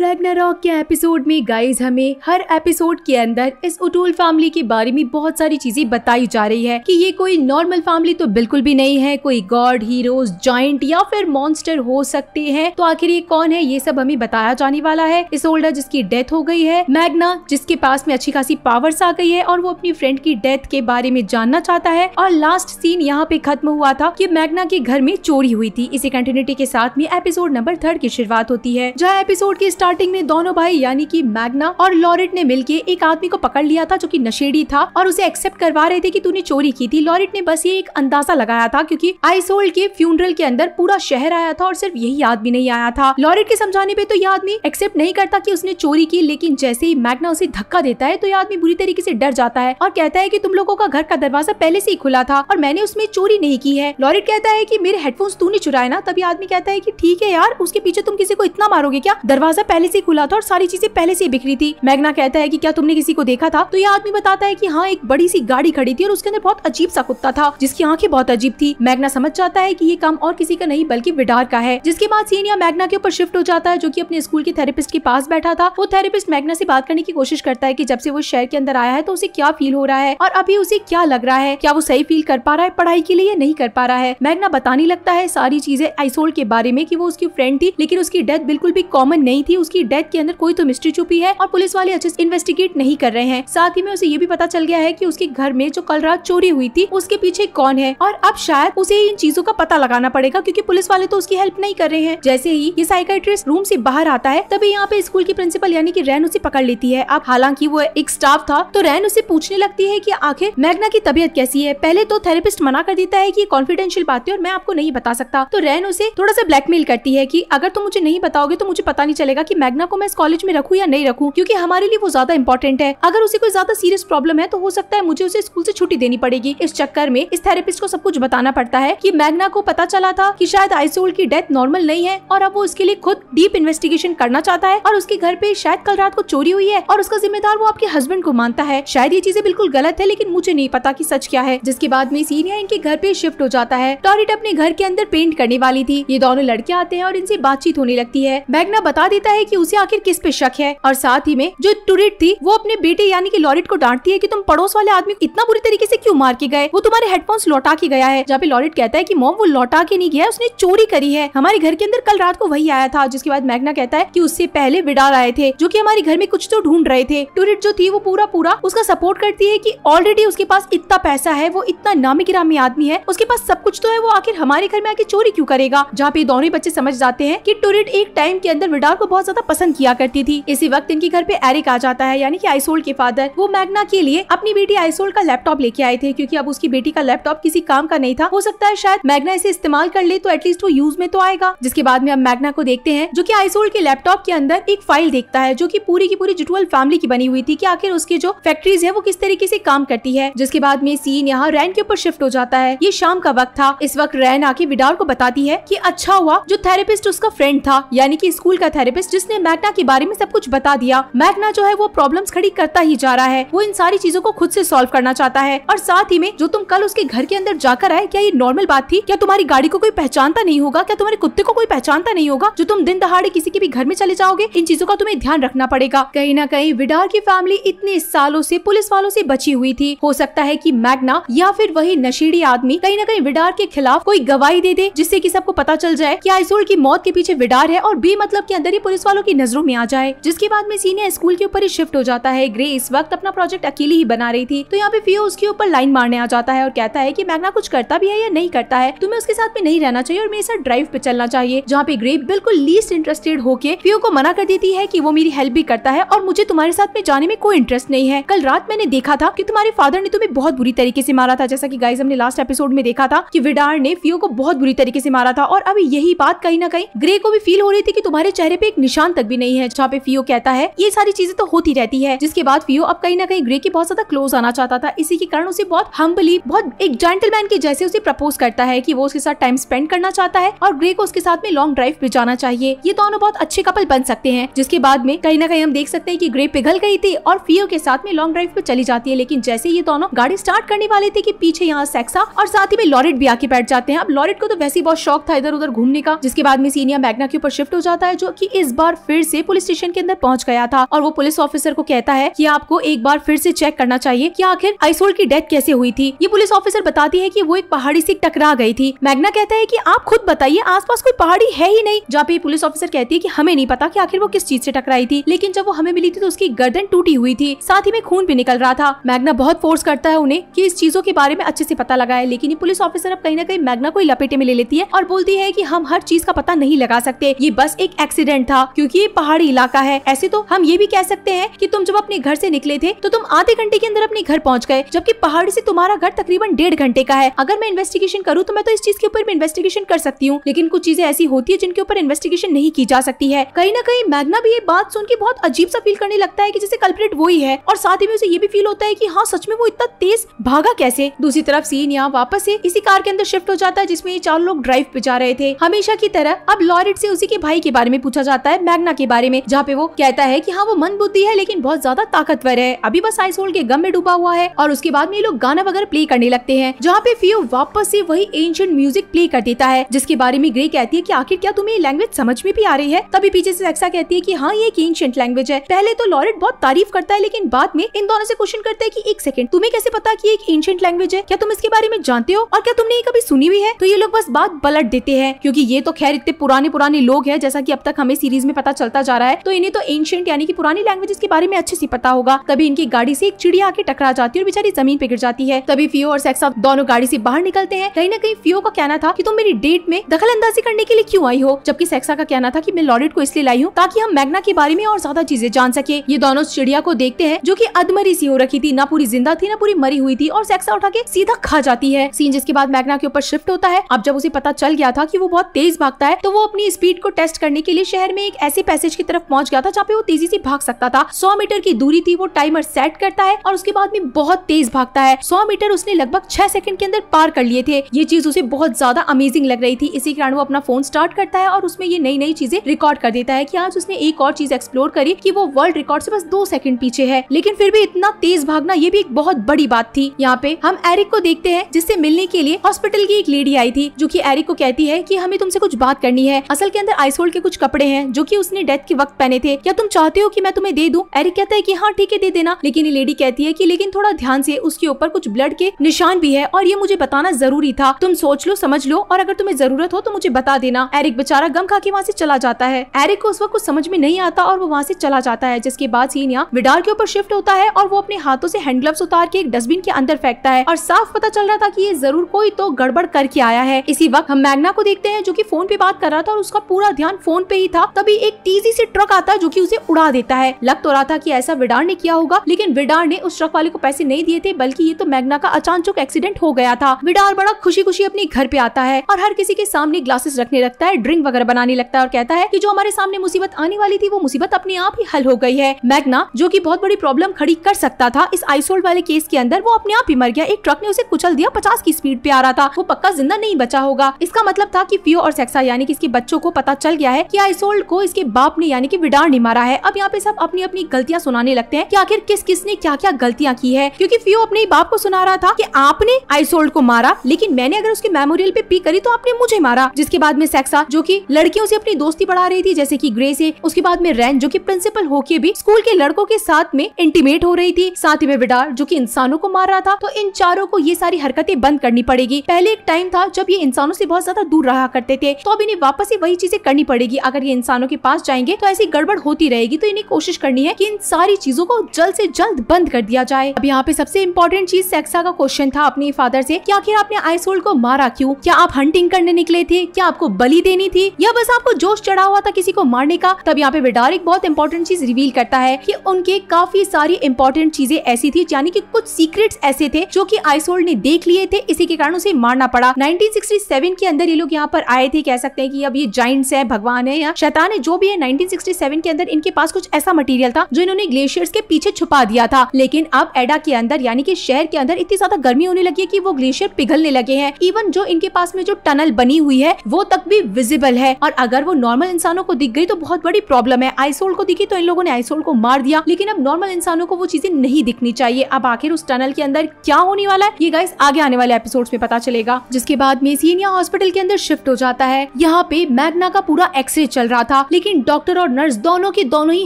Ragnarok के episode में guys हमें हर एपिसोड के अंदर इस उटूल फैमिली के बारे में बहुत सारी चीजें बताई जा रही है कि ये कोई नॉर्मल फैमिली तो बिल्कुल भी नहीं है कोई गॉड हीरोज जॉइंट या फिर मॉन्स्टर हो सकते हैं तो आखिर ये कौन है ये सब हमें बताया जाने वाला है इस ओल्डर जिसकी डेथ हो गई है मैगना जिसके पास में अच्छी खासी पावर्स आ गई है और वो अपनी फ्रेंड की डेथ के बारे में जानना चाहता है और लास्ट सीन यहाँ पे खत्म हुआ था की मैगना के घर में चोरी हुई थी इसी कंटिन्यूटी के साथ में एपिसोड नंबर थर्ड की शुरुआत होती है जहाँ एपिसोड के स्टार्टिंग में दोनों भाई यानी कि मैग्ना और लॉरेट ने मिलके एक आदमी को पकड़ लिया था जो कि नशेड़ी था और उसे एक्सेप्ट करवा रहे थे कि तूने चोरी की थी लॉरेट ने बस ये एक अंदाजा लगाया था क्योंकि आइसोल के फ्यूनरल के अंदर पूरा शहर आया था और सिर्फ यही आदमी नहीं आया था लॉरेट के समझाने पे तो ये आदमी एक्सेप्ट नहीं करता की उसने चोरी की लेकिन जैसे ही मैगना उसे धक्का देता है तो ये आदमी बुरी तरीके ऐसी डर जाता है और कहता है की तुम लोगों का घर का दरवाजा पहले से ही खुला था और मैंने उसमें चोरी नहीं की है लॉरेट कहता है की मेरे हेडफोन्स ने चुराए ना तभी आदमी कहता है की ठीक है यार उसके पीछे तुम किसी को इतना मारोगे क्या दरवाजा पहले से खुला था और सारी चीजें पहले से बिखरी थी मैगना कहता है की क्या तुमने किसी को देखा था तो ये आदमी बताता है की हाँ एक बड़ी सी गाड़ी खड़ी थी और उसके अंदर बहुत अजीब सा कुत्ता था जिसकी आंखें बहुत अजीब थी मैगना समझ जाता है की ये काम और किसी का नहीं बल्कि विडार का है जिसके बाद सीनिया मैगना के ऊपर शिफ्ट हो जाता है जो की अपने स्कूल के थेरेपिस्ट के पास बैठा था वो थेरेपिस्ट मैगना से बात करने की कोशिश करता है की जब से वो शहर के अंदर आया है तो उसे क्या फील हो रहा है और अभी उसे क्या लग रहा है क्या वो सही फील कर पा रहा है पढ़ाई के लिए नहीं कर पा रहा है मैगना बताने लगता है सारी चीजें आइसोल के बारे में की वो उसकी फ्रेंड थी लेकिन उसकी डेथ बिल्कुल भी कॉमन नहीं थी उसकी डेथ के अंदर कोई तो मिस्ट्री छुपी है और पुलिस वाले अच्छे से इन्वेस्टिगेट नहीं कर रहे हैं साथ ही में उसे ये भी पता चल गया है की उसके घर में जो कल रात चोरी हुई थी उसके पीछे कौन है और अब शायद उसे इन चीजों का पता लगाना पड़ेगा क्यूँकी पुलिस वाले तो उसकी हेल्प नहीं कर रहे हैं जैसे ही ये साइकाट्रिस्ट रूम ऐसी बाहर आता है तभी यहाँ पे स्कूल की प्रिंसिपल यानी की रैन उसे पकड़ लेती है अब हालांकि वो एक स्टाफ था तो रैन उसे पूछने लगती है की आखिर मैगना की तबीयत कैसी है पहले तो थेरेपिस्ट मना कर देता है की कॉन्फिडेंशियल बात है और मैं आपको नहीं बता सकता तो रैन उसे थोड़ा सा ब्लैकमेल करती है की अगर तुम मुझे नहीं बताओगे तो मुझे पता नहीं चलेगा कि मैग्ना को मैं इस कॉलेज में रखूँ या नहीं रखूँ क्यूँकी हमारे लिए वो ज्यादा इंपॉर्टेंट है अगर उसे कोई ज्यादा सीरियस प्रॉब्लम है तो हो सकता है मुझे उसे स्कूल से छुट्टी देनी पड़ेगी इस चक्कर में इस थेरेपिस्ट को सब कुछ बताना पड़ता है की मैगना को पता चला था की शायद आइसोल की डेथ नॉर्मल नहीं है और अब वो उसके लिए खुद डीप इन्वेस्टिगेशन करना चाहता है और उसके घर पे शायद कल रात को चोरी हुई है और उसका जिम्मेदार वो आपके हस्बैंड को मानता है शायद ये चीजें बिल्कुल गलत है लेकिन मुझे नहीं पता कि सच क्या है जिसके बाद में सीनिया इनके घर पे शिफ्ट हो जाता है टॉरिट अपने घर के अंदर पेंट करने वाली थी ये दोनों लड़के आते हैं और इनसे बातचीत होने लगती है मैगना बता देता है है कि उसे आखिर किस पे शक है और साथ ही में जो टूरिट थी वो अपने बेटे यानी कि लॉरिट को डांटती है कि तुम पड़ोस वाले आदमी इतना बुरी तरीके से क्यों मार के गए वो तुम्हारे हेडफोन्स लौटा के गया है जहाँ पे लॉरिट कहता है की मोम वो लौटा के नहीं गया उसने चोरी करी है हमारे घर के अंदर कल रात को वही आया था जिसके बाद मैगना कहता है की उससे पहले विडाल आए थे जो की हमारे घर में कुछ तो ढूंढ रहे थे टूरिट जो थी वो पूरा पूरा उसका सपोर्ट करती है की ऑलरेडी उसके पास इतना पैसा है वो इतना नामी गिरामी आदमी है उसके पास सब कुछ तो है वो आखिर हमारे घर में आके चोरी क्यों करेगा जहाँ पे दोनों बच्चे समझ जाते हैं की टूरिट एक टाइम के अंदर विडाल को बहुत ज्यादा पसंद किया करती थी इसी वक्त इनके घर पे एरिक आ जाता है यानी कि आइसोल के फादर वो मैग्ना के लिए अपनी बेटी आइसोल का लैपटॉप लेके आए थे क्योंकि अब उसकी बेटी का लैपटॉप किसी काम का नहीं था हो सकता है शायद मैग्ना इसे इस्तेमाल कर ले तो एटलीस्ट वो यूज में तो आएगा जिसके बाद में अब मैग्ना को देखते हैं जो की आइसोल के लैपटॉप के अंदर एक फाइल देखता है जो की पूरी की पूरी जुटुअल फैमिली की बनी हुई थी की आखिर उसकी जो फैक्ट्रीज है वो किस तरीके ऐसी काम करती है जिसके बाद में सीन यहाँ रैन के ऊपर शिफ्ट हो जाता है ये शाम का वक्त था इस वक्त रैन आके विडार को बताती है की अच्छा हुआ जो थेरेपिस्ट उसका फ्रेंड था यानी की स्कूल का थेरेपिस्ट जिसने मैगना के बारे में सब कुछ बता दिया मैगना जो है वो प्रॉब्लम खड़ी करता ही जा रहा है वो इन सारी चीजों को खुद ऐसी सोल्व करना चाहता है और साथ ही में जो तुम कल उसके घर के अंदर जाकर आए क्या ये नॉर्मल बात थी क्या तुम्हारी गाड़ी को कोई पहचानता नहीं होगा क्या तुम्हारे कुत्ते को कोई पहचानता नहीं होगा जो तुम दिन दहाड़े किसी के भी घर में चले जाओगे इन चीजों का तुम्हें ध्यान रखना पड़ेगा कहीं ना कहीं विडार की फैमिली इतने सालों से पुलिस वालों से बची हुई थी हो सकता है कि मैगना या फिर वही नशेड़ी आदमी कहीं ना कहीं विडार के खिलाफ कोई गवाही दे दे जिससे कि सबको पता चल जाए कि आइसोल की मौत के पीछे विडार है और बी मतलब के अंदर ही पुलिस पुलिस वालों की नजरों में आ जाए जिसके बाद में सीनियर स्कूल के ऊपर ही शिफ्ट हो जाता है ग्रे इस वक्त अपना प्रोजेक्ट अकेली ही बना रही थी तो यहाँ पे फियो उसके ऊपर लाइन मारने आ जाता है और कहता है की मैगना कुछ करता भी है या नहीं करता है तुम्हें उसके साथ में नहीं रहना चाहिए और मेरे साथ ड्राइव पे चलना चाहिए जहाँ पे ग्रे बिल्कुल लीस्ट इंटरेस्टेड होकर फियो को मना कर देती है की वो मेरी हेल्प भी करता है और मुझे तुम्हारे साथ में जाने में कोई इंटरेस्ट नहीं है कल रात मैंने देखा था की तुम्हारे फादर ने तुम्हें बहुत बुरी तरीके से मारा था जैसा की गाइज हमने लास्ट एपिसोड में देखा था की विडार ने फियो को बहुत बुरी तरीके से मारा था और अभी यही बात कहीं ना कहीं ग्रे को भी फील हो रही थी की तुम्हारे चेहरे पे एक निशान तक भी नहीं है जहाँ पे फियो कहता है ये सारी चीजें तो होती रहती है जिसके बाद फियो अब कहीं ना कहीं ग्रे के बहुत ज्यादा क्लोज आना चाहता था इसी के कारण उसे बहुत हम्बली बहुत एक जेंटलमैन के जैसे उसे प्रपोज करता है की वो उसके साथ टाइम स्पेंड करना चाहता है और ग्रे को उसके साथ में लॉन्ग ड्राइव पे जाना चाहिए ये दोनों बहुत अच्छे कपल बन सकते हैं जिसके बाद में कहीं ना कहीं हम देख सकते हैं की ग्रे पिघल गई थी और फियो के साथ में लॉन्ग ड्राइव पे चली जाती है लेकिन जैसे ये दोनों गाड़ी स्टार्ट करने वाले थे की पीछे यहाँ सेक्सा और साथ ही में लॉरेट भी आके बैठ जाते हैं अब लॉरेट को तो वैसे ही बहुत शौक था इधर उधर घूमने का जिसके बाद में सीनिया मैग्ना के ऊपर शिफ्ट हो जाता है जो की इस बार फिर से पुलिस स्टेशन के अंदर पहुंच गया था और वो पुलिस ऑफिसर को कहता है कि आपको एक बार फिर से चेक करना चाहिए कि आखिर आइसोल की डेथ कैसे हुई थी ये पुलिस ऑफिसर बताती है कि वो एक पहाड़ी से टकरा गई थी मैग्ना कहता है कि आप खुद बताइए आसपास कोई पहाड़ी है ही नहीं जहाँ पे पुलिस ऑफिसर कहती है कि हमें नहीं पता कि आखिर वो किस चीज से टकराई थी लेकिन जब वो हमें मिली थी तो उसकी गर्दन टूटी हुई थी साथ ही में खून भी निकल रहा था मैग्ना बहुत फोर्स करता है उन्हें की इस चीजों के बारे में अच्छे से पता लगाए लेकिन ये पुलिस ऑफिसर अब कहीं ना कहीं मैग्ना को लपेटे में ले लेती है और बोलती है की हम हर चीज का पता नहीं लगा सकते ये बस एक एक्सीडेंट था क्योंकि ये पहाड़ी इलाका है ऐसे तो हम ये भी कह सकते हैं कि तुम जब अपने घर से निकले थे तो तुम आधे घंटे के अंदर अपने घर पहुंच गए जबकि पहाड़ी से तुम्हारा घर तकरीबन डेढ़ घंटे का है अगर मैं इन्वेस्टिगेशन करूँ तो मैं तो इस चीज के ऊपर भी इन्वेस्टिगेशन कर सकती हूँ लेकिन कुछ चीजें ऐसी होती है जिनके ऊपर इन्वेस्टिगेशन नहीं की जा सकती है कहीं ना कहीं मैगना भी ये बात सुन के बहुत अजीब सा फील करने लगता है की जैसे कल्परेट वही है और साथ ही में उसे ये भी फील होता है की हाँ सच में वो इतना तेज भागा कैसे दूसरी तरफ सीन यहाँ वापस से इसी कार के अंदर शिफ्ट हो जाता है जिसमें ये चार लोग ड्राइव पे जा रहे थे हमेशा की तरह अब लॉरिट से उसी के भाई के बारे में पूछा जाता है है के बारे में जहाँ पे वो कहता है की हाँ वो मन बुद्धि है लेकिन बहुत ज्यादा ताकतवर है अभी बस होल्ड के गम में डूबा हुआ है और उसके बाद में ये लोग गाना वगैरह प्ले करने लगते हैं जहाँ पे फियो वापस से वही एंशियंट म्यूजिक प्ले कर देता है जिसके बारे में ग्रे कहती है की आखिर क्या तुम्हें लैंग्वेज समझ में भी आ रही है तभी पीछे से एक्सा कहती है की हाँ ये एक एंशियंट लैंग्वेज है पहले तो लॉरेट बहुत तारीफ करता है लेकिन बाद में इन दोनों से क्वेश्चन करता है की एक सेकंड तुम्हें कैसे पता की एक एंशियंट लैंग्वेज है क्या तुम इसके बारे में जानते हो और क्या तुमने ये कभी सुनी हुई है तो ये लोग बस बात पलट देते हैं क्यूँकी ये तो खैर इतने पुराने पुराने लोग है जैसा की अब तक हमें सीरीज में हमें पता चलता जा रहा है तो इन्हें तो एंशियंट यानी कि पुरानी लैंग्वेजेस के बारे में अच्छे से पता होगा तभी इनकी गाड़ी से एक चिड़िया आके टकरा जाती है और बेचारी जमीन पे गिर जाती है तभी फियो और सेक्सा दोनों गाड़ी से बाहर निकलते हैं कहीं ना कहीं फियो का कहना था की तुम मेरी डेट में दखल अंदाजी करने के लिए क्यों आई हो जबकि सेक्सा का कहना था की मैं लॉरेट को इसलिए लाई हूँ ताकि हम मैगना के बारे में और ज्यादा चीजें जान सके ये दोनों चिड़िया को देखते हैं जो की अदमरी सी हो रखी थी ना पूरी जिंदा थी ना पूरी मरी हुई थी और सेक्सा उठा के सीधा खा जाती है सीन जिसके बाद मैगना के ऊपर शिफ्ट होता है अब जब उसे पता चल गया था की वो बहुत तेज भागता है तो वो अपनी स्पीड को टेस्ट करने के लिए शहर में एक ऐसे पैसेज की तरफ पहुंच गया था जहाँ पे वो तेजी से भाग सकता था सौ मीटर की दूरी थी वो टाइमर सेट करता है और उसके बाद में बहुत तेज भागता है सौ मीटर उसने लगभग छह सेकंड के अंदर पार कर लिए थे ये चीज उसे बहुत ज्यादा अमेजिंग लग रही थी इसी कारण वो अपना फोन स्टार्ट करता है और उसमें ये नई नई चीजें रिकॉर्ड कर देता है की आज उसने एक और चीज एक्सप्लोर करी की वो वर्ल्ड रिकॉर्ड से बस दो सेकंड पीछे है लेकिन फिर भी इतना तेज भागना ये भी एक बहुत बड़ी बात थी यहाँ पे हम एरिक को देखते हैं जिससे मिलने के लिए हॉस्पिटल की एक लेडी आई थी जो की एरिक को कहती है की हमें तुमसे कुछ बात करनी है असल के अंदर आइसोल्ड के कुछ कपड़े हैं जो कि उसने डेथ के वक्त पहने थे क्या तुम चाहते हो कि मैं तुम्हें दे दूं एरिक कहता है कि हाँ ठीक है दे देना लेकिन ये लेडी कहती है कि लेकिन थोड़ा ध्यान से उसके ऊपर कुछ ब्लड के निशान भी है और ये मुझे बताना जरूरी था तुम सोच लो समझ लो और अगर तुम्हें जरूरत हो तो मुझे बता देना एरिक बेचारा गम खा के वहाँ ऐसी चला जाता है एरिक को उस वक्त कुछ समझ में नहीं आता और वो वहाँ ऐसी चला जाता है जिसके बाद सीनिया विडार के ऊपर शिफ्ट होता है और वो अपने हाथों से हैंड ग्लव्स उतार के एक डस्टबिन के अंदर फेंकता है और साफ पता चल रहा था की ये जरूर कोई तो गड़बड़ करके आया है इसी वक्त हम मैगना को देखते हैं जो की फोन पे बात कर रहा था और उसका पूरा ध्यान फोन पे ही था तभी एक तेजी से ट्रक आता है जो की उसे उड़ा देता है लग तो रहा था की ऐसा विडार ने किया होगा लेकिन विडार ने उस ट्रक वाले को पैसे नहीं दिए थे बल्कि ये तो मैग्ना का अचानक एक्सीडेंट हो गया था विडार बड़ा खुशी खुशी अपने घर पे आता है और हर किसी के सामने ग्लासेस रखने लगता है ड्रिंक वगैरह बनाने लगता है और कहता है की जो हमारे सामने मुसीबत आने वाली थी वो मुसीबत अपने आप ही हल हो गई है मैग्ना जो की बहुत बड़ी प्रॉब्लम खड़ी कर सकता था इस आइसोल्ड वाले केस के अंदर वो अपने आप ही मर गया एक ट्रक ने उसे कुचल दिया पचास की स्पीड पे आ रहा था वो पक्का जिंदा नहीं बचा होगा इसका मतलब था की फियो और सेक्सा यानी कि इसके बच्चों को पता चल गया है की आइसोल्ड को इसके बाप ने यानी कि विडार ने मारा है अब यहाँ पे सब अपनी अपनी गलतियाँ सुनाने लगते हैं कि आखिर किस किस ने क्या क्या गलतियाँ की है क्यूँकी फियो अपने बाप को सुना रहा था की आपने आइसोल्ड को मारा लेकिन मैंने अगर उसके मेमोरियल पे पी करी तो आपने मुझे मारा जिसके बाद में सेक्सा जो की लड़कियों से अपनी दोस्ती बढ़ा रही थी जैसे की ग्रे से उसके बाद में रैन जो की प्रिंसिपल होके भी स्कूल के लड़कों के साथ में इंटीमेट हो रही थी साथ ही में विडार जो की इंसानों को मार रहा था तो इन चारों को ये सारी हरकतें बंद करनी पड़ेगी पहले एक टाइम था जब ये इंसानों से बहुत ज्यादा दूर रहा करते थे तो अब इन्हें वापस ही वही चीजें करनी पड़ेगी अगर ये इंसानों के पास जाएंगे तो ऐसी गड़बड़ होती रहेगी तो इन्हें कोशिश करनी है कि इन सारी चीजों को जल्द से जल्द बंद कर दिया जाए अब यहाँ पे सबसे इम्पोर्टेंट चीज सेक्सा का क्वेश्चन था अपने फादर से की आखिर आपने आइसोल को मारा क्यूँ क्या आप हंटिंग करने निकले थे क्या आपको बलि देनी थी या बस आपको जोश चढ़ा हुआ था किसी को मारने का तब यहाँ पे विडार एक बहुत इम्पोर्टेंट चीज रिवील करता है की उनके काफी सारी इम्पोर्टेंट चीजें ऐसी थी यानी की कुछ सीक्रेट ऐसे थे जो कि आइसोल्ड ने देख लिए थे इसी के कारण उसे मारना पड़ा नाइनटीन के अंदर ये लोग यहाँ पर आए थे कह सकते हैं की अब ये जाइंट्स है भगवान है या शैतान है जो भी है 1967 के अंदर इनके पास कुछ ऐसा मटेरियल था जो इन्होंने ग्लेशियर्स के पीछे छुपा दिया था लेकिन अब एडा के अंदर यानी कि शहर के अंदर इतनी ज्यादा गर्मी होने लगी है कि वो ग्लेशियर पिघलने लगे हैं इवन जो इनके पास में जो टनल बनी हुई है वो तक भी विजिबल है और अगर वो नॉर्मल इंसानों को दिख गई तो बहुत बड़ी प्रॉब्लम है आइसोल को दिखी तो इन लोगों ने आइसोल को मार दिया लेकिन अब नॉर्मल इंसानों को वो चीजें नहीं दिखनी चाहिए अब आखिर उस टनल के अंदर क्या होने वाला है ये गाइस आगे आने वाले एपिसोड में पता चलेगा जिसके बाद मेसिनिया हॉस्पिटल के अंदर शिफ्ट हो जाता है यहाँ पे मैगना का पूरा एक्सरे चल रहा था लेकिन डॉक्टर और नर्स दोनों के दोनों ही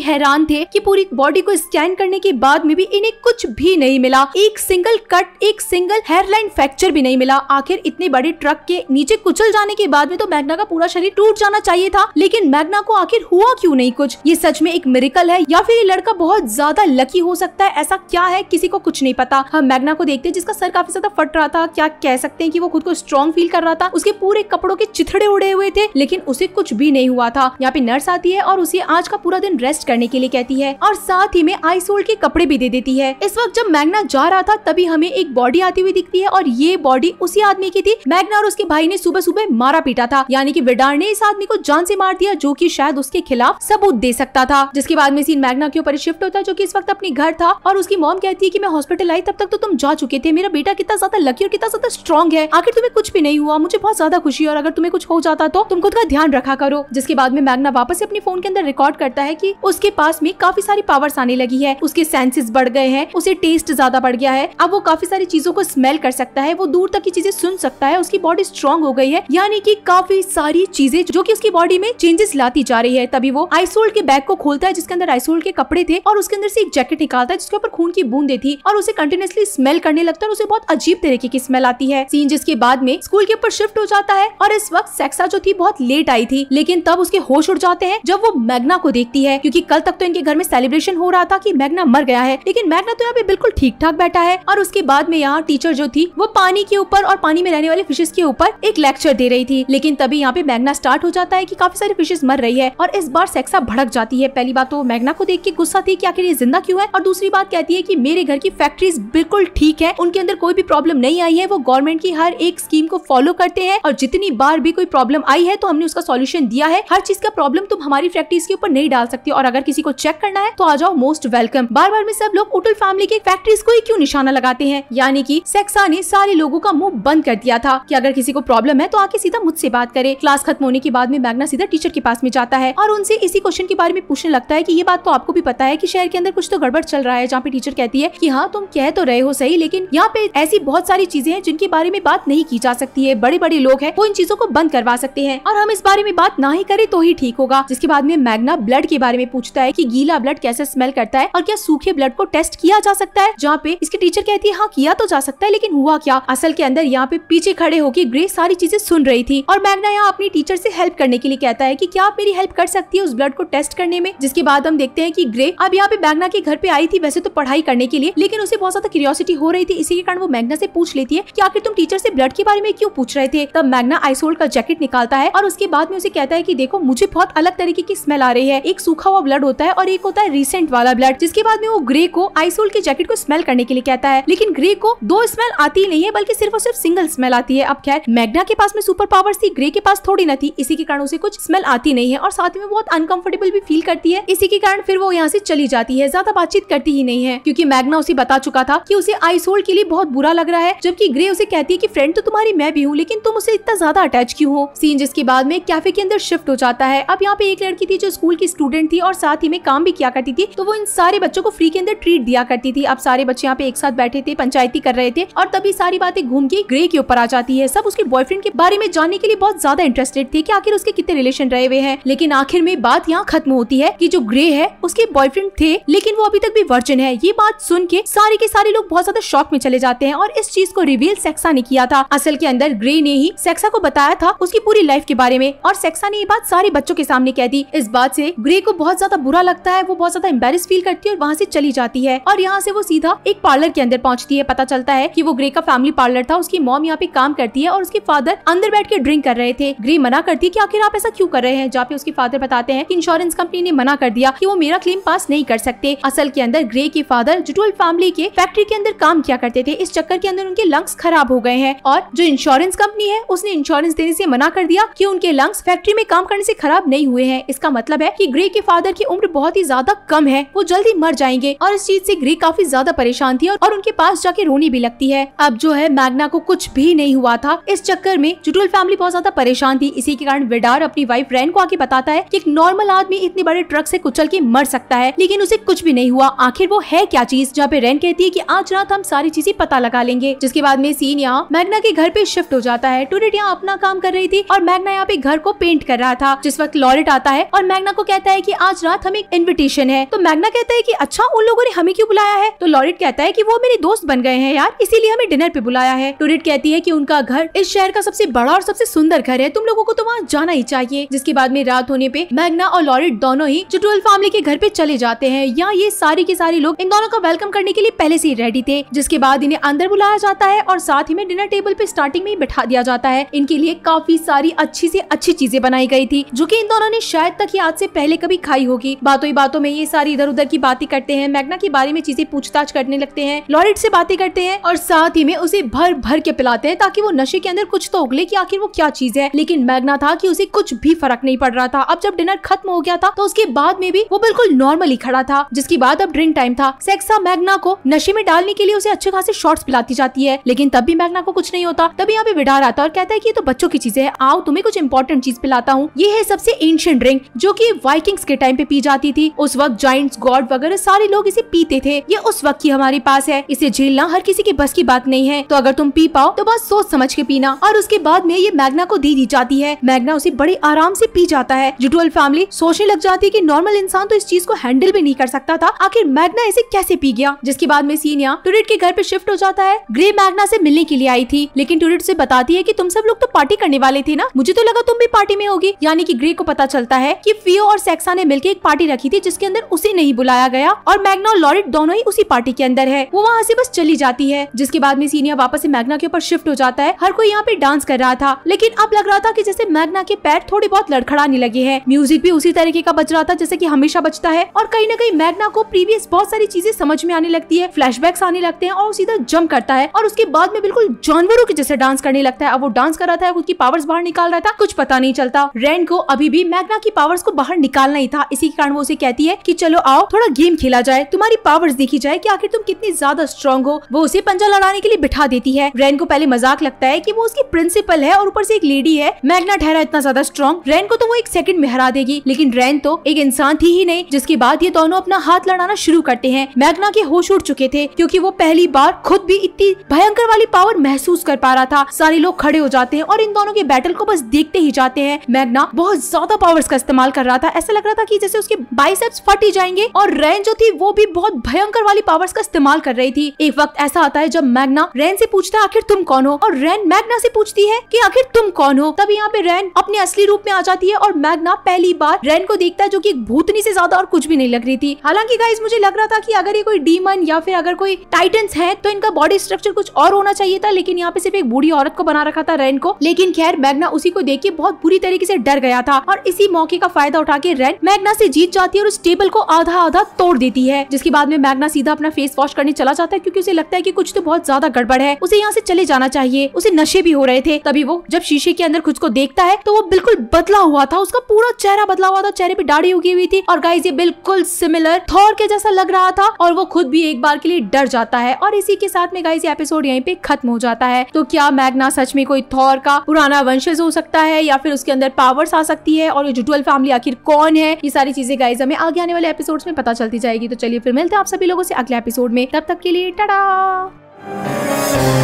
हैरान थे कि पूरी बॉडी को स्कैन करने के बाद में भी इन्हें कुछ भी नहीं मिला एक सिंगल कट एक सिंगल हेयरलाइन फ्रैक्चर भी नहीं मिला आखिर इतने बड़े ट्रक के नीचे कुचल जाने के बाद में तो मैग्ना का पूरा शरीर टूट जाना चाहिए था लेकिन मैग्ना को आखिर हुआ क्यूँ नहीं कुछ ये सच में एक मेरिकल है या फिर ये लड़का बहुत ज्यादा लकी हो सकता है ऐसा क्या है किसी को कुछ नहीं पता हम मैग्ना को देखते जिसका सर काफी ज्यादा फट रहा था क्या कह सकते हैं कि वो खुद को स्ट्रॉन्ग फील कर रहा था उसके पूरे कपड़ों के चिथड़े उड़े हुए थे लेकिन उसे कुछ भी नहीं हुआ था यहाँ पे नर्स आती है और उसे आज का पूरा दिन रेस्ट करने के लिए कहती है और साथ ही में आइसोल के कपड़े भी दे देती है इस वक्त जब मैगना जा रहा था तभी हमें एक बॉडी आती हुई दिखती है और ये बॉडी उसी आदमी की थी मैगना और उसके भाई ने सुबह सुबह मारा पीटा था यानी की विडार ने इस आदमी को जान से मार दिया जो की शायद उसके खिलाफ सबूत दे सकता था जिसके बाद में सीन मैगना के ऊपर शिफ्ट होता है जो की इस वक्त अपने घर था और उसकी मॉम कहती है की मैं हॉस्पिटल आई तब तक तो तुम जा चुके थे मेरा बेटा कितना ज्यादा लकी और कितना ज्यादा स्ट्रॉन्ग है आखिर तुम्हें कुछ भी नहीं हुआ मुझे बहुत ज्यादा खुशी और अगर तुम्हें कुछ हो जाता तो तुम खुद का ध्यान रखा करो जिसके बाद में मैगना वापस अपने फोन के अंदर रिकॉर्ड करता है की उसके पास में काफी सारी पावर्स आने लगी है उसके सेंसेस बढ़ गए हैं उसे टेस्ट ज्यादा बढ़ गया है अब वो काफी सारी चीजों को स्मेल कर सकता है वो दूर तक की चीजें सुन सकता है उसकी बॉडी स्ट्रांग हो गई है यानी कि काफी सारी चीजें जो कि उसकी बॉडी में चेंजेस लाती जा रही है तभी वो आइसोल्ड के बैग को खोलता है जिसके अंदर आइसोल्ड के कपड़े थे और उसके अंदर से एक जैकेट निकालता है जिसके ऊपर खून की बूंदे थी और उसे कंटिन्यूसली स्मेल करने लगता है और उसे बहुत अजीब तरीके की स्मेल आती है सीन जिसके बाद में स्कूल के ऊपर शिफ्ट हो जाता है और इस वक्त सेक्सा जो थी बहुत लेट आई थी लेकिन तब उसके होश उड़ जाते होते हैं जब वो मैगना को देखती है क्यूँकी कल तक तो इनके घर में सेलिब्रेशन हो रहा था की मैगना मर गया है लेकिन मैगना तो यहाँ पे बिल्कुल ठीक ठाक बैठा है और उसके बाद में यहाँ टीचर जो थी वो पानी के ऊपर और पानी में रहने वाले फिशेज के ऊपर एक लेक्चर दे रही थी लेकिन तभी यहाँ पे मैगना स्टार्ट हो जाता है की काफी सारी फिशेज मर रही है और इस बार सेक्सा भड़क जाती है पहली बात तो मैगना को देख के गुस्सा थी की आखिर ये जिंदा क्यूँ है और दूसरी बात कहती है की मेरे घर की फैक्ट्रीज बिल्कुल ठीक है उनके अंदर कोई भी प्रॉब्लम नहीं आई है वो गवर्नमेंट की हर एक स्कीम को फॉलो करते हैं और जितनी बार भी कोई प्रॉब्लम आई है तो हमने उसका सोल्यूशन दिया है हर चीज का प्रॉब्लम प्रॉब्लम तुम हमारी फैक्ट्रीज के ऊपर नहीं डाल सकती और अगर किसी को चेक करना है तो आ जाओ मोस्ट वेलकम बार बार में सब लोग उटुल फैमिली की फैक्ट्रीज को ही क्यों निशाना लगाते हैं यानी की सेक्सा ने सारे लोगों का मुंह बंद कर दिया था की अगर किसी को प्रॉब्लम है तो आके सीधा मुझसे बात करे क्लास खत्म होने के बाद में मैगना सीधा टीचर के पास में जाता है और उनसे इसी क्वेश्चन के बारे में पूछने लगता है की ये बात तो आपको भी पता है की शहर के अंदर कुछ तो गड़बड़ चल रहा है जहाँ पे टीचर कहती है की हाँ तुम कह तो रहे हो सही लेकिन यहाँ पे ऐसी बहुत सारी चीजें हैं जिनके बारे में बात नहीं की जा सकती है बड़े बड़े लोग हैं वो इन चीजों को बंद करवा सकते हैं और हम इस बारे में बात ना ही करें तो ही ठीक हो होगा जिसके बाद में मैग्ना ब्लड के बारे में पूछता है की गीला ब्लड कैसे स्मेल करता है और क्या सूखे ब्लड को टेस्ट किया जा सकता है जहाँ पे इसकी टीचर कहती है हाँ किया तो जा सकता है लेकिन हुआ क्या असल के अंदर यहाँ पे पीछे खड़े होकर ग्रे सारी चीजें सुन रही थी और मैग्ना यहाँ अपनी टीचर से हेल्प करने के लिए कहता है कि क्या आप मेरी हेल्प कर सकती है उस ब्लड को टेस्ट करने में जिसके बाद हम देखते हैं कि ग्रे अब यहाँ पे मैग्ना के घर पे आई थी वैसे तो पढ़ाई करने के लिए लेकिन उसे बहुत ज्यादा क्यूरियोसिटी हो रही थी इसी के कारण वो मैग्ना से पूछ लेती है की आखिर तुम टीचर से ब्लड के बारे में क्यों पूछ रहे थे तब मैग्ना आइसोल्ड का जैकेट निकालता है और उसके बाद में उसे कहता है की देखो मुझे बहुत अलग तरीके की स्मेल आ रही है एक सूखा हुआ ब्लड होता है और एक होता है रिसेंट वाला ब्लड जिसके बाद में वो ग्रे को आइसोल के जैकेट को स्मेल करने के लिए कहता है लेकिन ग्रे को दो स्मेल आती ही नहीं है बल्कि सिर्फ और सिर्फ सिंगल स्मेल आती है अब खैर मैग्ना के पास में सुपर पावर थी ग्रे के पास थोड़ी न थी इसी के कारण उसे कुछ स्मेल आती नहीं है और साथ में बहुत अनकंफर्टेबल भी फील करती है इसी के कारण फिर वो यहाँ से चली जाती है ज्यादा बातचीत करती ही नहीं है क्योंकि मैग्ना उसे बता चुका था कि उसे आइसोल के लिए बहुत बुरा लग रहा है जबकि ग्रे उसे कहती है कि फ्रेंड तो तुम्हारी मैं भी हूँ लेकिन तुम उसे इतना ज्यादा अटैच क्यों हो सीन जिसके बाद में कैफे के अंदर शिफ्ट हो जाता है अब यहाँ पे एक लड़की थी जो स्कूल की स्टूडेंट थी और साथ ही में काम भी किया करती थी तो वो इन सारे बच्चों को फ्री के अंदर ट्रीट दिया करती थी अब सारे बच्चे यहाँ पे एक साथ बैठे थे पंचायती कर रहे थे और तभी सारी बातें घूम के ग्रे के ऊपर आ जाती है सब उसके बॉयफ्रेंड के बारे में जानने के लिए बहुत ज्यादा इंटरेस्टेड थे की आखिर उसके कितने रिलेशन रहे हुए हैं लेकिन आखिर में बात यहाँ खत्म होती है की जो ग्रे है उसके बॉयफ्रेंड थे लेकिन वो अभी तक भी वर्जन है ये बात सुन के सारे के सारे लोग बहुत ज्यादा शौक में चले जाते हैं और इस चीज को रिवील सेक्सा ने किया था असल के अंदर ग्रे ने ही सेक्सा को बताया था उसकी पूरी लाइफ के बारे में और सेक्सा ने ये बात सारे बच्चों के साथ सामने कह दी इस बात से ग्रे को बहुत ज्यादा बुरा लगता है वो बहुत ज्यादा एम्बेस फील करती है और वहाँ से चली जाती है और यहाँ से वो सीधा एक पार्लर के अंदर पहुँचती है पता चलता है की वो ग्रे का फैमिली पार्लर था उसकी मॉम यहाँ पे काम करती है और उसके फादर अंदर बैठ के ड्रिंक कर रहे थे ग्रे मना करती है की आखिर आप ऐसा क्यूँ कर रहे हैं जहाँ पे उसके फादर बताते हैं इंश्योरेंस कंपनी ने मना कर दिया की वो मेरा क्लेम पास नहीं कर सकते असल के अंदर ग्रे के फादर जुटोल फैमिली के फैक्ट्री के अंदर काम किया करते थे इस चक्कर के अंदर उनके लंग्स खराब हो गए हैं और जो इंश्योरेंस कंपनी है उसने इंश्योरेंस देने से मना कर दिया कि उनके लंग्स फैक्ट्री में काम करने से खराब नहीं हुए हैं इसका मतलब है कि ग्रे के फादर की उम्र बहुत ही ज्यादा कम है वो जल्दी मर जाएंगे और इस चीज से ग्रे काफी ज्यादा परेशान थी और उनके पास जाके रोनी भी लगती है अब जो है मैग्ना को कुछ भी नहीं हुआ था इस चक्कर में जुटुल फैमिली बहुत ज्यादा परेशान थी इसी के कारण विडार अपनी वाइफ रैन को आके बताता है की एक नॉर्मल आदमी इतने बड़े ट्रक ऐसी कुचल के मर सकता है लेकिन उसे कुछ भी नहीं हुआ आखिर वो है क्या चीज जहाँ पे रैन कहती है की आज रात हम सारी चीजें पता लगा लेंगे जिसके बाद में सीन यहाँ मैगना के घर पे शिफ्ट हो जाता है टूरिट यहाँ अपना काम कर रही थी और मैगना यहाँ पे घर को पेंट कर रहा था जिस वक्त लॉ पायरेट आता है और मैगना को कहता है की आज रात हमें इन्विटेशन है तो मैगना कहता है की अच्छा उन लोगों ने हमें क्यूँ बुलाया है तो लॉरिट कहता है की वो मेरे दोस्त बन गए हैं यार इसीलिए हमें डिनर पे बुलाया है टूरिट तो कहती है की उनका घर इस शहर का सबसे बड़ा और सबसे सुंदर घर है तुम लोगों को तो वहाँ जाना ही चाहिए जिसके बाद में रात होने पे मैगना और लॉरिट दोनों ही चुटुअल फैमिली के घर पे चले जाते हैं यहाँ ये सारे के सारे लोग इन दोनों का वेलकम करने के लिए पहले से ही रेडी थे जिसके बाद इन्हें अंदर बुलाया जाता है और साथ ही में डिनर टेबल पे स्टार्टिंग में बैठा दिया जाता है इनके लिए काफी सारी अच्छी से अच्छी चीजें बनाई गई थी जो की इन दोनों उन्होंने शायद तक ही आज से पहले कभी खाई होगी बातों ही बातों में ये सारी इधर उधर की बातें करते हैं मैगना के बारे में चीजें पूछताछ करने लगते हैं लॉरेट से बातें करते हैं और साथ ही में उसे भर भर के पिलाते हैं ताकि वो नशे के अंदर कुछ तो उगले की आखिर वो क्या चीज है लेकिन मैगना था की उसे कुछ भी फर्क नहीं पड़ रहा था अब जब डिनर खत्म हो गया था तो उसके बाद में भी वो बिल्कुल नॉर्मली खड़ा था जिसके बाद अब ड्रिंक टाइम था सेक्सा मैगना को नशे में डालने के लिए उसे अच्छे खासे शॉर्ट्स पिलाती जाती है लेकिन तब भी मैगना को कुछ नहीं होता तभी यहाँ पे विडार आता और कहता है की तो बच्चों की चीजें आओ तुम्हें कुछ इंपॉर्टेंट चीज पिलाता हूँ ये है सबसे एंशियंट ड्रिंक जो कि वाइकिंग्स के टाइम पे पी जाती थी उस वक्त जॉइंट गॉड वगैरह सारे लोग इसे पीते थे ये उस वक्त की हमारे पास है इसे झेलना हर किसी के बस की बात नहीं है तो अगर तुम पी पाओ तो बस सोच समझ के पीना और उसके बाद में ये मैगना को दे दी जाती है मैगना उसे बड़े आराम से पी जाता है जुटुअल फैमिली सोचने लग जाती है की नॉर्मल इंसान तो इस चीज को हैंडल भी नहीं कर सकता था आखिर मैगना इसे कैसे पी गया जिसके बाद में सीनिया टूरिट के घर पे शिफ्ट हो जाता है ग्रे मैगना से मिलने के लिए आई थी लेकिन टूरिट से बताती है की तुम सब लोग तो पार्टी करने वाले थे ना मुझे तो लगा तुम भी पार्टी में होगी यानी की ग्रे को पता चलता है कि फियो और सेक्सा ने मिलकर एक पार्टी रखी थी जिसके अंदर उसे नहीं बुलाया गया और मैग्ना और लॉरेट दोनों ही उसी पार्टी के अंदर है वो वहाँ से बस चली जाती है जिसके बाद में सीनिया वापस से मैग्ना के ऊपर शिफ्ट हो जाता है हर कोई यहाँ पे डांस कर रहा था लेकिन अब लग रहा था की जैसे मैग्ना के पैर थोड़े बहुत लड़खड़ाने लगे है म्यूजिक भी उसी तरीके का बज रहा था जैसे की हमेशा बचता है और कहीं ना कहीं मैग्ना को प्रीवियस बहुत सारी चीजें समझ में आने लगती है फ्लैश आने लगते हैं और सीधा जम्प करता है और उसके बाद में बिल्कुल जानवरों के जैसे डांस करने लगता है अब वो डांस कर रहा था उसकी पावर्स बाहर निकाल रहा था कुछ पता नहीं चलता रैन को अभी भी मैगना की पावर्स को बाहर निकालना ही था इसी के कारण वो उसे कहती है की चलो आओ थोड़ा गेम खेला जाए तुम्हारी पावर्स देखी जाए की आखिर तुम कितनी ज्यादा स्ट्रॉन्ग हो वो उसे पंजा लड़ाने के लिए बिठा देती है रैन को पहले मजाक लगता है की वो उसकी प्रिंसिपल है और ऊपर से एक लेडी है मैगना ठहरा इतना ज्यादा स्ट्रॉन्ग रैन को तो वो एक सेकंड में हरा देगी लेकिन रैन तो एक इंसान थी ही नहीं जिसके बाद ये दोनों अपना हाथ लड़ाना शुरू करते हैं मैगना के होश उड़ चुके थे क्योंकि वो पहली बार खुद भी इतनी भयंकर वाली पावर महसूस कर पा रहा था सारे लोग खड़े हो जाते हैं और इन दोनों के बैटल को बस देखते ही जाते हैं मैगना बहुत ज्यादा का पावर्स का इस्तेमाल कर रहा था ऐसा लग रहा था कि जैसे उसके बाइसेप्स फट ही जाएंगे और रेन जो थी वो भी बहुत भयंकर वाली पावर्स का इस्तेमाल कर रही थी एक वक्त ऐसा आता है जब मैग्ना रेन से पूछता है आखिर तुम कौन हो और रेन मैग्ना से पूछती है की आखिर तुम कौन हो तभी यहाँ पे रेन अपने असली रूप में आ जाती है और मैग्ना पहली बार रेन को देखता है जो की भूतनी से ज्यादा और कुछ भी नहीं लग रही थी हालांकि गाइज मुझे लग रहा था की अगर ये कोई डीमन या फिर अगर कोई टाइटन है तो इनका बॉडी स्ट्रक्चर कुछ और होना चाहिए था लेकिन यहाँ पे सिर्फ एक बूढ़ी औरत को बना रखा था रेन को लेकिन खैर मैग्ना उसी को देख के बहुत बुरी तरीके से डर गया था और इसी मौके का फायदा उठा के रेड मैग्ना से जीत जाती है और उस टेबल को आधा आधा तोड़ देती है जिसके बाद में मैग्ना सीधा अपना फेस वॉश करने चला जाता है क्योंकि उसे लगता है की कुछ तो बहुत ज्यादा गड़बड़ है उसे यहाँ से चले जाना चाहिए उसे नशे भी हो रहे थे तभी वो जब शीशे के अंदर खुद को देखता है तो वो बिल्कुल बदला हुआ था उसका पूरा चेहरा बदला हुआ था चेहरे पे दाढ़ी उगी हुई थी और गाइज ये बिल्कुल सिमिलर थॉर के जैसा लग रहा था और वो खुद भी एक बार के लिए डर जाता है और इसी के साथ में गाइज ये एपिसोड यहीं पे खत्म हो जाता है तो क्या मैग्ना सच में कोई थॉर का पुराना वंशज हो सकता है या फिर उसके अंदर पावर्स आ सकती है और ये जुटुअल फैमिली आखिर कौन है ये सारी चीजें गाइज हमें आगे आने वाले एपिसोड में पता चलती जाएगी तो चलिए फिर मिलते हैं आप सभी लोगों से अगले एपिसोड में तब तक के लिए टाटा